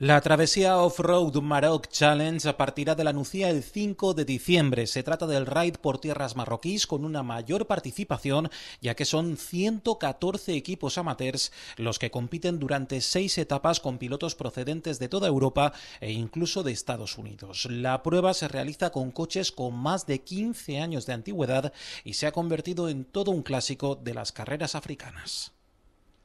La travesía off-road Maroc Challenge partirá de la Nucía el 5 de diciembre. Se trata del raid por tierras marroquíes con una mayor participación, ya que son 114 equipos amateurs los que compiten durante seis etapas con pilotos procedentes de toda Europa e incluso de Estados Unidos. La prueba se realiza con coches con más de 15 años de antigüedad y se ha convertido en todo un clásico de las carreras africanas.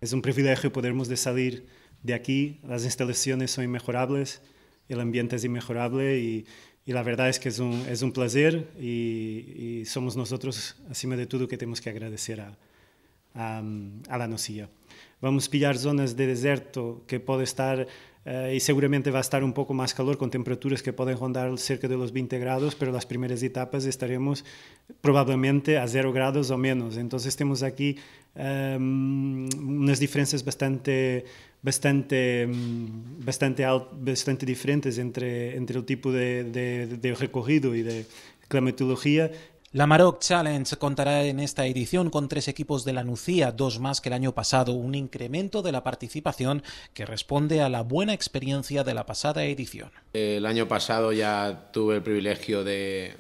Es un privilegio podermos desadir de aquí, las instalaciones son inmejorables, el ambiente es inmejorable y, la verdad es que es un, placer y, somos nosotros, acima de todo, que tenemos que agradecer a, a, la nocilla. Vamos a pillar zonas de desierto que puede estar eh, y seguramente va a estar un poco más calor con temperaturas que pueden rondar cerca de los 20 grados, pero las primeras etapas estaremos probablemente a 0 grados o menos. Entonces tenemos aquí em, unas diferencias bastante, bastante, em, bastante, bastante diferentes entre, entre el tipo de, de recorrido y de climatología la Maroc Challenge contará en esta edición con tres equipos de la Nucía, dos más que el año pasado, un incremento de la participación que responde a la buena experiencia de la pasada edición. El año pasado ya tuve el privilegio de,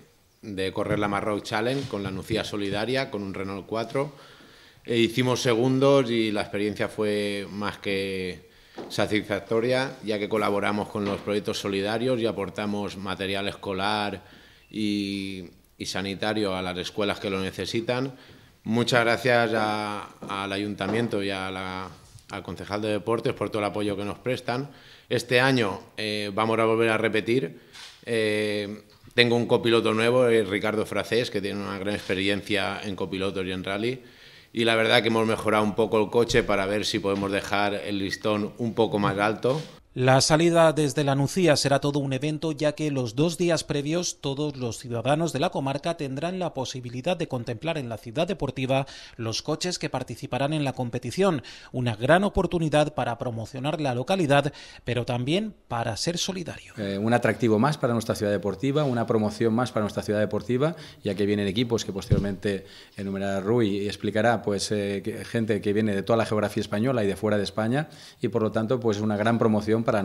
correr la Maroc Challenge con la Nucía Solidaria, con un Renault 4. E hicimos segundos y la experiencia fue más que satisfactoria, ya que colaboramos con los proyectos solidarios y aportamos material escolar y y sanitario a las escuelas que lo necesitan. Muchas gracias al ayuntamiento y al concejal de deportes por todo el apoyo que nos prestan. Este año eh, vamos a volver a repetir. Eh, tengo un copiloto nuevo, eh, Ricardo Fracés, que tiene una gran experiencia en copilotos y en rally. Y la verdad que hemos mejorado un poco el coche para ver si podemos dejar el listón un poco más alto. La salida desde la Nucía será todo un evento ya que los dos días previos todos los ciudadanos de la comarca tendrán la posibilidad de contemplar en la ciudad deportiva los coches que participarán en la competición, una gran oportunidad para promocionar la localidad, pero también para ser solidario. Eh, un atractivo más para nuestra ciudad deportiva, una promoción más para nuestra ciudad deportiva, ya que vienen equipos que posteriormente enumerará Rui y explicará, pues eh, gente que viene de toda la geografía española y de fuera de España, y por lo tanto pues una gran promoción para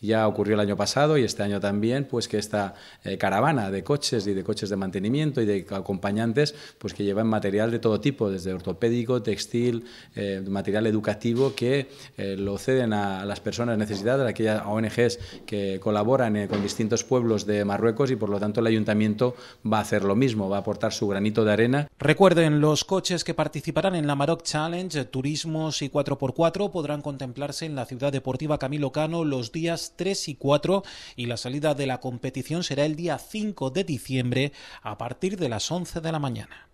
Ya ocurrió el año pasado y este año también, pues que esta eh, caravana de coches y de coches de mantenimiento y de acompañantes, pues que llevan material de todo tipo, desde ortopédico, textil, eh, material educativo, que eh, lo ceden a, las personas necesidad, a aquellas ONGs que colaboran con distintos pueblos de Marruecos y por lo tanto el ayuntamiento va a hacer lo mismo, va a aportar su granito de arena. Recuerden, los coches que participarán en la Maroc Challenge, turismos y 4x4 podrán contemplarse en la ciudad deportiva Camilo Cano los días 3 y 4 y la salida de la competición será el día 5 de diciembre a partir de las 11 de la mañana.